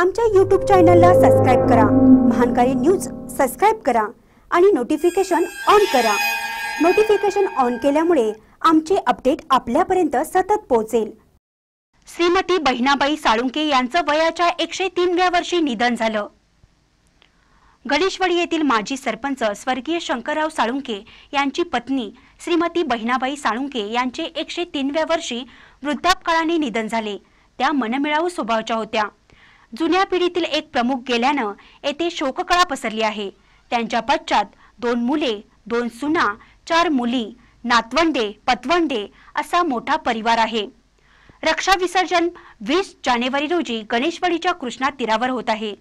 आमच्या यूट्यूब चॅनलला सबस्क्राईब करा महानकारी न्यूज सबस्क्राईब करा आणि नोटिफिकेशन ऑन करा नोटिफिकेशन ऑन केल्यामुळे आमचे अपडेट आपल्यापर्यंत सतत पोहोचेल श्रीमती बहिणाबाई साळुंके यांचं वयाच्या एकशे तीनव्या वर्षी निधन झालं गणेशवाडी येथील माजी सरपंच स्वर्गीय शंकरराव साळुंके यांची पत्नी श्रीमती बहिणाबाई साळुंके यांचे एकशे तीनव्या वर्षी वृद्धापकाळाने निधन झाले त्या मनमिळाऊ स्वभावच्या होत्या जुन्या पिढीतील एक प्रमुख गेल्यानं येथे शोककळा पसरली आहे त्यांच्या पश्चात दोन मुले दोन सुना चार मुली नातवंडे पतवंडे असा मोठा परिवार आहे रक्षा विसर्जन वीस जानेवारी रोजी गणेशवाडीच्या कृष्णा तीरावर होत आहे